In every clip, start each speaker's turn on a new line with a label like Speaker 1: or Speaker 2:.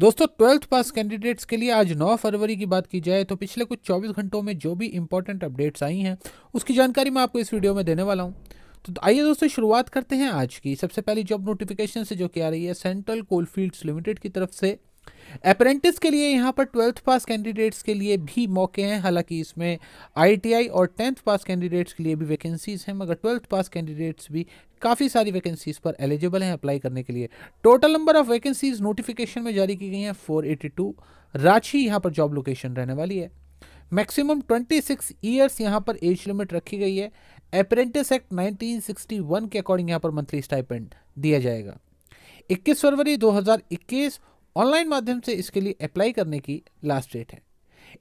Speaker 1: दोस्तों twelfth pass candidates के लिए आज 9 फरवरी की बात की जाए तो पिछले कुछ 24 घंटों में जो भी इंपॉर्टेंट अपडेट्स आई हैं उसकी जानकारी मैं आपको इस वीडियो में देने वाला हूं तो आइए दोस्तों शुरुआत करते हैं आज की सबसे पहली जॉब नोटिफिकेशन से जो कि आ रही है सेंट्रल कोलफील्ड्स लिमिटेड की तरफ से अप्रेंटिस के लिए यहाँ पर ट्वेल्थ पास कैंडिडेट्स के लिए भी मौके हैं हालांकि इसमें आईटीआई और टेंथ पास कैंडिडेट्स के लिए भी वैकेंसीज़ हैं मगर ट्वेल्थ पास कैंडिडेट्स भी काफ़ी सारी वैकेंसीज़ पर एलिजिबल हैं अप्लाई करने के लिए total number of vacancies notification में जारी की गई हैं फोर रांची यहाँ पर जॉब लोकेशन रहने वाली है मैक्सिमम 26 सिक्स ईयर्स यहाँ पर एज लिमिट रखी गई है अप्रेंटिस एक्ट 1961 के अकॉर्डिंग यहाँ पर मंथली स्टाइपेंड दिया जाएगा 21 फरवरी 2021 ऑनलाइन माध्यम से इसके लिए अप्लाई करने की लास्ट डेट है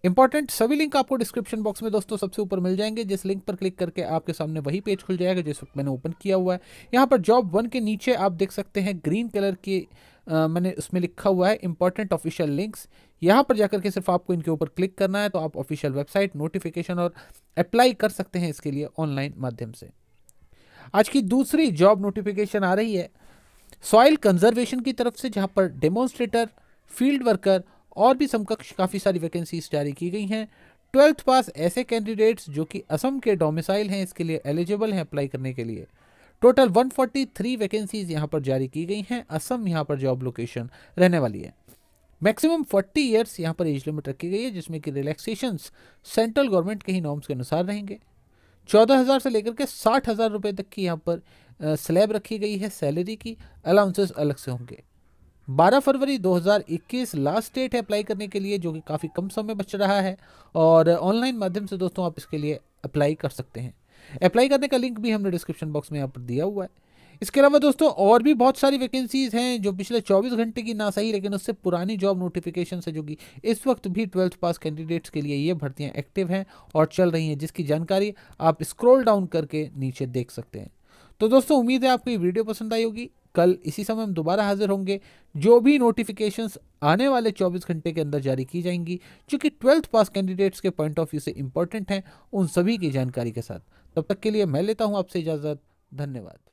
Speaker 1: इंपॉर्टेंट सभी लिंक आपको डिस्क्रिप्शन बॉक्स में दोस्तों सबसे ऊपर मिल जाएंगे जिस लिंक पर क्लिक करके आपके सामने वही पेज खुल जाएगा जिस मैंने ओपन किया हुआ है यहाँ पर जॉब वन के नीचे आप देख सकते हैं ग्रीन कलर की आ, मैंने उसमें लिखा हुआ है इंपॉर्टेंट ऑफिशियल लिंक्स यहाँ पर जाकर के सिर्फ आपको इनके ऊपर क्लिक करना है तो आप ऑफिशियल वेबसाइट नोटिफिकेशन और अप्लाई कर सकते हैं इसके लिए ऑनलाइन माध्यम से आज की दूसरी जॉब नोटिफिकेशन आ रही है सॉइल कंजर्वेशन की तरफ से जहाँ पर डेमोन्स्ट्रेटर फील्ड वर्कर और भी समकक्ष काफ़ी सारी वैकेंसीज जारी की गई हैं ट्वेल्थ पास ऐसे कैंडिडेट्स जो कि असम के डोमिसाइल हैं इसके लिए एलिजिबल हैं अप्लाई करने के लिए टोटल 143 वैकेंसीज यहाँ पर जारी की गई हैं असम यहाँ पर जॉब लोकेशन रहने वाली है मैक्सिमम 40 ईयर्स यहाँ पर एज लिमिट रखी गई है जिसमें कि रिलैक्सेशन सेंट्रल गवर्नमेंट के ही नॉर्म्स के अनुसार रहेंगे चौदह हज़ार से लेकर के साठ हज़ार रुपये तक की यहाँ पर स्लैब रखी गई है सैलरी की अलाउंसेस अलग से होंगे 12 फरवरी 2021 लास्ट डेट है अप्लाई करने के लिए जो कि काफ़ी कम समय बच रहा है और ऑनलाइन माध्यम से दोस्तों आप इसके लिए अप्लाई कर सकते हैं अप्लाई करने का लिंक भी हमने डिस्क्रिप्शन बॉक्स में यहाँ पर दिया हुआ है इसके अलावा दोस्तों और भी बहुत सारी वैकेंसीज़ हैं जो पिछले 24 घंटे की ना सही लेकिन उससे पुरानी जॉब नोटिफिकेशन से जो कि इस वक्त भी ट्वेल्थ पास कैंडिडेट्स के लिए ये भर्तियाँ एक्टिव हैं और चल रही हैं जिसकी जानकारी आप स्क्रोल डाउन करके नीचे देख सकते हैं तो दोस्तों उम्मीद है आपको ये वीडियो पसंद आई होगी कल इसी समय हम दोबारा हाजिर होंगे जो भी नोटिफिकेशंस आने वाले 24 घंटे के अंदर जारी की जाएंगी क्योंकि ट्वेल्थ पास कैंडिडेट्स के पॉइंट ऑफ व्यू से इंपॉर्टेंट हैं उन सभी की जानकारी के साथ तब तक के लिए मैं लेता हूं आपसे इजाज़त धन्यवाद